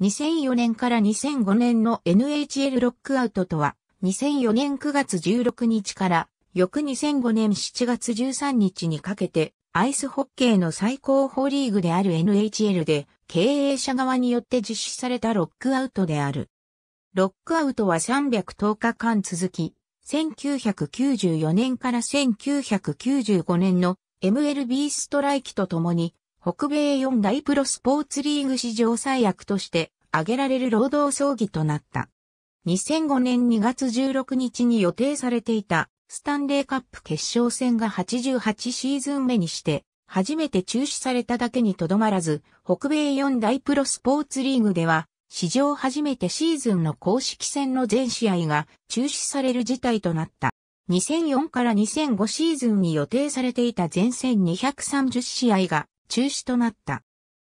2004年から2005年の NHL ロックアウトとは、2004年9月16日から翌2005年7月13日にかけて、アイスホッケーの最高峰リーグである NHL で、経営者側によって実施されたロックアウトである。ロックアウトは310日間続き、1994年から1995年の MLB ストライキとともに北米4大プロスポーツリーグ史上最悪として挙げられる労働争議となった。2005年2月16日に予定されていたスタンレーカップ決勝戦が88シーズン目にして初めて中止されただけにとどまらず、北米4大プロスポーツリーグでは、史上初めてシーズンの公式戦の全試合が中止される事態となった。2004から2005シーズンに予定されていた前線230試合が中止となった。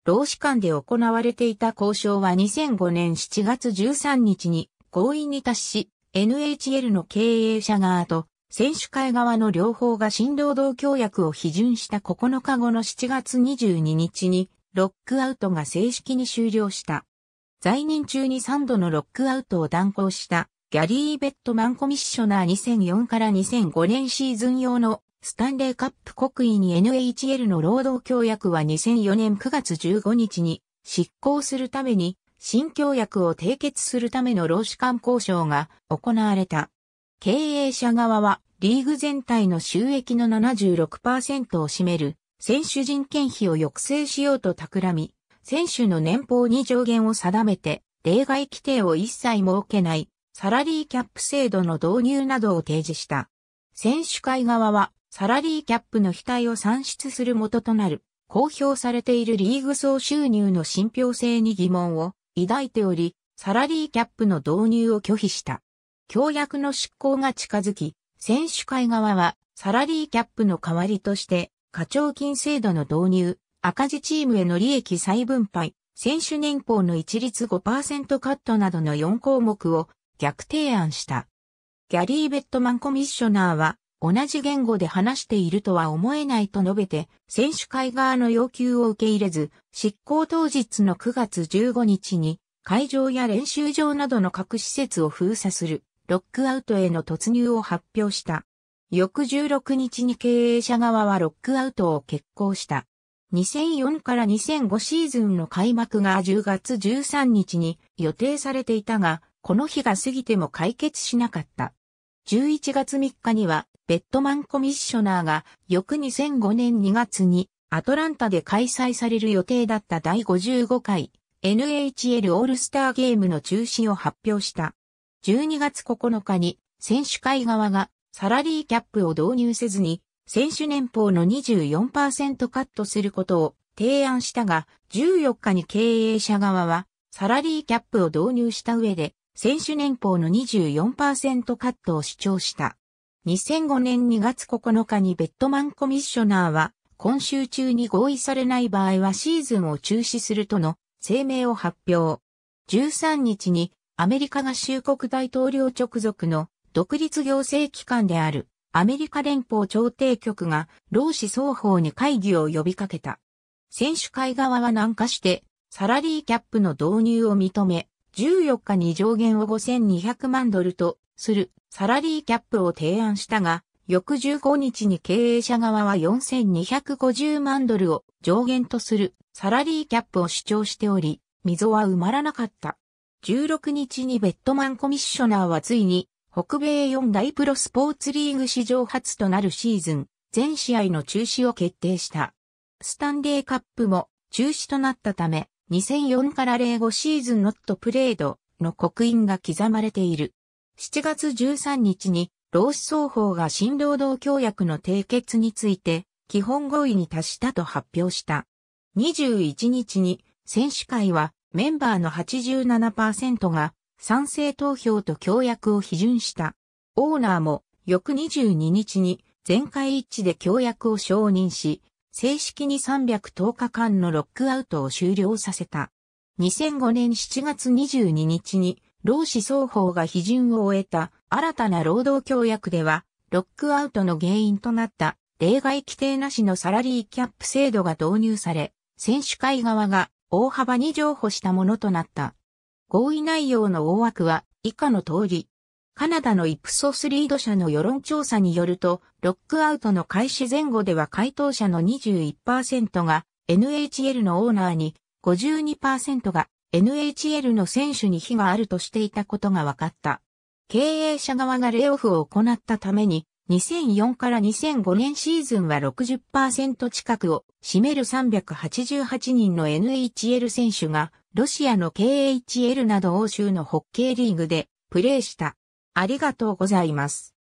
労使間で行われていた交渉は2005年7月13日に合意に達し、NHL の経営者側と選手会側の両方が新労働協約を批准した9日後の7月22日にロックアウトが正式に終了した。在任中に3度のロックアウトを断行したギャリー・ベットマンコミッショナー2004から2005年シーズン用のスタンレーカップ国威に NHL の労働協約は2004年9月15日に執行するために新協約を締結するための労使間交渉が行われた。経営者側はリーグ全体の収益の76%を占める選手人件費を抑制しようと企み、選手の年俸に上限を定めて例外規定を一切設けないサラリーキャップ制度の導入などを提示した。選手会側はサラリーキャップの額を算出する元となる、公表されているリーグ総収入の信憑性に疑問を抱いており、サラリーキャップの導入を拒否した。協約の執行が近づき、選手会側はサラリーキャップの代わりとして、課徴金制度の導入、赤字チームへの利益再分配、選手年俸の一律5%カットなどの4項目を逆提案した。ギャリー・ベットマンコミッショナーは同じ言語で話しているとは思えないと述べて、選手会側の要求を受け入れず、執行当日の9月15日に、会場や練習場などの各施設を封鎖する、ロックアウトへの突入を発表した。翌16日に経営者側はロックアウトを決行した。2004から2005シーズンの開幕が10月13日に予定されていたが、この日が過ぎても解決しなかった。11月3日にはベッドマンコミッショナーが翌2005年2月にアトランタで開催される予定だった第55回 NHL オールスターゲームの中止を発表した。12月9日に選手会側がサラリーキャップを導入せずに選手年俸の24%カットすることを提案したが14日に経営者側はサラリーキャップを導入した上で選手年俸の24%カットを主張した。2005年2月9日にベッドマンコミッショナーは、今週中に合意されない場合はシーズンを中止するとの声明を発表。13日にアメリカ合衆国大統領直属の独立行政機関であるアメリカ連邦調停局が労使双方に会議を呼びかけた。選手会側は南下してサラリーキャップの導入を認め、14日に上限を5200万ドルとするサラリーキャップを提案したが、翌15日に経営者側は4250万ドルを上限とするサラリーキャップを主張しており、溝は埋まらなかった。16日にベッドマンコミッショナーはついに、北米4大プロスポーツリーグ史上初となるシーズン、全試合の中止を決定した。スタンレーカップも中止となったため、2004から05シーズンノットプレードの刻印が刻まれている。7月13日に労使双方が新労働協約の締結について基本合意に達したと発表した。21日に選手会はメンバーの87%が賛成投票と協約を批准した。オーナーも翌22日に全会一致で協約を承認し、正式に310日間のロックアウトを終了させた。2005年7月22日に労使双方が批准を終えた新たな労働協約では、ロックアウトの原因となった例外規定なしのサラリーキャップ制度が導入され、選手会側が大幅に譲歩したものとなった。合意内容の大枠は以下の通り。カナダのイプソスリード社の世論調査によると、ロックアウトの開始前後では回答者の21%が NHL のオーナーに、52%が NHL の選手に非があるとしていたことが分かった。経営者側がレオフを行ったために、2004から2005年シーズンは60%近くを占める388人の NHL 選手が、ロシアの KHL など欧州のホッケーリーグでプレーした。ありがとうございます。